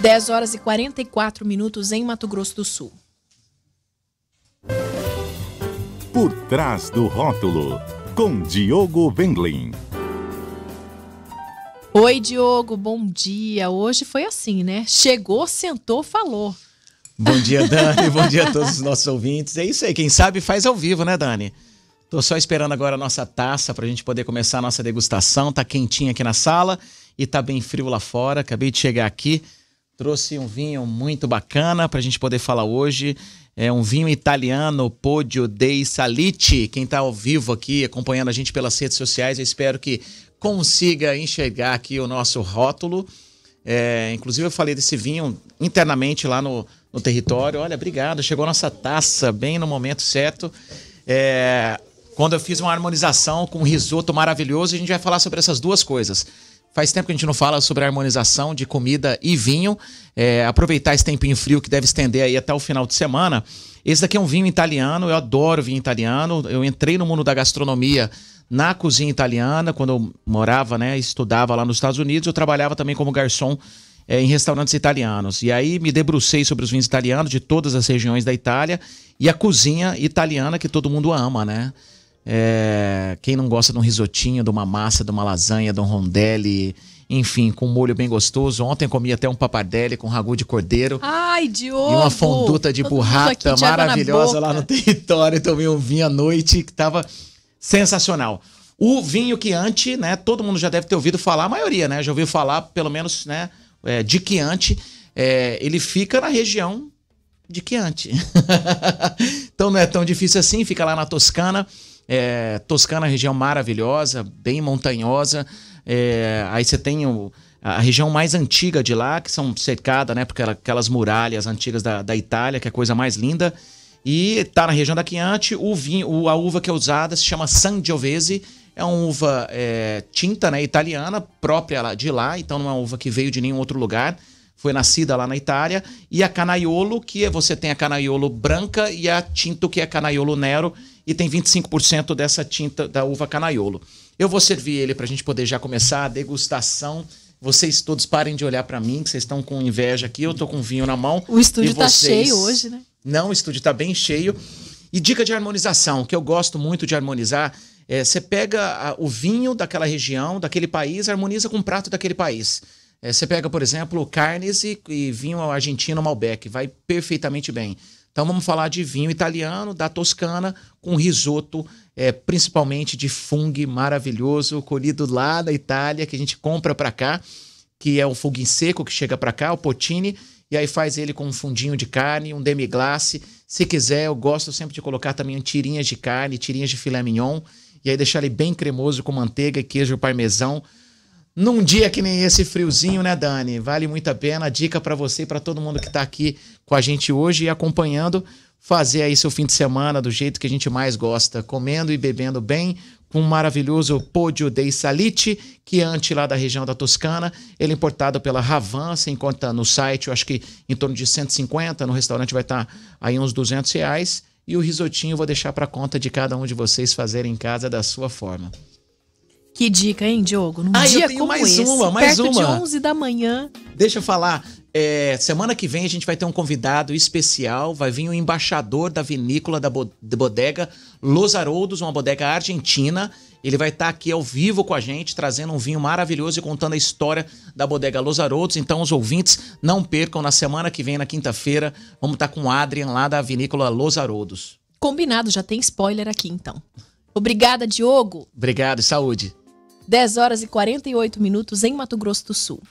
10 horas e 44 minutos em Mato Grosso do Sul. Por trás do rótulo, com Diogo Wendling. Oi, Diogo, bom dia. Hoje foi assim, né? Chegou, sentou, falou. Bom dia, Dani. bom dia a todos os nossos ouvintes. É isso aí. Quem sabe faz ao vivo, né, Dani? Tô só esperando agora a nossa taça para a gente poder começar a nossa degustação. Tá quentinha aqui na sala e tá bem frio lá fora. Acabei de chegar aqui trouxe um vinho muito bacana para a gente poder falar hoje. É um vinho italiano, Podio dei Salite Quem está ao vivo aqui, acompanhando a gente pelas redes sociais, eu espero que consiga enxergar aqui o nosso rótulo. É, inclusive, eu falei desse vinho internamente lá no, no território. Olha, obrigado, chegou a nossa taça bem no momento certo. É, quando eu fiz uma harmonização com um risoto maravilhoso, a gente vai falar sobre essas duas coisas Faz tempo que a gente não fala sobre a harmonização de comida e vinho. É, aproveitar esse tempinho frio que deve estender aí até o final de semana. Esse daqui é um vinho italiano, eu adoro vinho italiano. Eu entrei no mundo da gastronomia na cozinha italiana, quando eu morava, né, estudava lá nos Estados Unidos, eu trabalhava também como garçom é, em restaurantes italianos. E aí me debrucei sobre os vinhos italianos de todas as regiões da Itália e a cozinha italiana que todo mundo ama, né? É, quem não gosta de um risotinho, de uma massa, de uma lasanha, de um rondelli, enfim, com um molho bem gostoso. Ontem comi até um papardelle com ragu de cordeiro. Ai, Diogo! E uma fonduta de Todo burrata maravilhosa lá no território. Tomei um vinho à noite que tava sensacional. O vinho Chianti, né? Todo mundo já deve ter ouvido falar, a maioria, né? Já ouviu falar, pelo menos, né? É, de Quiante, É, ele fica na região de Quiante. então não é tão difícil assim, fica lá na Toscana. É, Toscana é região maravilhosa, bem montanhosa. É, aí você tem o, a região mais antiga de lá, que são cercada, né? Porque aquelas muralhas antigas da, da Itália, que é a coisa mais linda. E tá na região da Chianti, o vinho, a uva que é usada se chama Sangiovese, é uma uva é, tinta, né, italiana, própria de lá, então não é uma uva que veio de nenhum outro lugar. Foi nascida lá na Itália. E a Canaiolo, que é, você tem a Canaiolo branca e a tinto, que é a Canaiolo Nero e tem 25% dessa tinta da uva canaiolo. Eu vou servir ele para a gente poder já começar a degustação. Vocês todos parem de olhar para mim, que vocês estão com inveja aqui. Eu tô com vinho na mão. O estúdio tá vocês... cheio hoje, né? Não, o estúdio está bem cheio. E dica de harmonização, que eu gosto muito de harmonizar. É, você pega a, o vinho daquela região, daquele país, harmoniza com o prato daquele país. É, você pega, por exemplo, carnes e, e vinho argentino Malbec, vai perfeitamente bem. Então vamos falar de vinho italiano da Toscana com risoto, é, principalmente de fungo maravilhoso, colhido lá da Itália, que a gente compra para cá, que é o fungo seco que chega para cá, o potini, e aí faz ele com um fundinho de carne, um demi-glace. Se quiser, eu gosto sempre de colocar também tirinhas de carne, tirinhas de filé mignon, e aí deixar ele bem cremoso com manteiga e queijo parmesão num dia que nem esse friozinho, né, Dani? Vale muito a pena. dica para você e para todo mundo que está aqui com a gente hoje e acompanhando, fazer aí seu fim de semana do jeito que a gente mais gosta, comendo e bebendo bem, com um maravilhoso Podio dei Salite, é lá da região da Toscana. Ele é importado pela Ravan, se encontra no site, eu acho que em torno de 150, no restaurante vai estar tá aí uns 200 reais. E o risotinho eu vou deixar para conta de cada um de vocês fazerem em casa da sua forma. Que dica, hein, Diogo? Num ah, dia eu tenho como mais esse, uma, mais perto uma. de 11 da manhã. Deixa eu falar. É, semana que vem a gente vai ter um convidado especial. Vai vir o um embaixador da vinícola da bodega Los Aroldos, uma bodega argentina. Ele vai estar tá aqui ao vivo com a gente, trazendo um vinho maravilhoso e contando a história da bodega Los Aroldos. Então, os ouvintes, não percam. Na semana que vem, na quinta-feira, vamos estar tá com o Adrian lá da vinícola Los Aroldos. Combinado, já tem spoiler aqui então. Obrigada, Diogo. Obrigado, saúde. 10 horas e 48 minutos em Mato Grosso do Sul.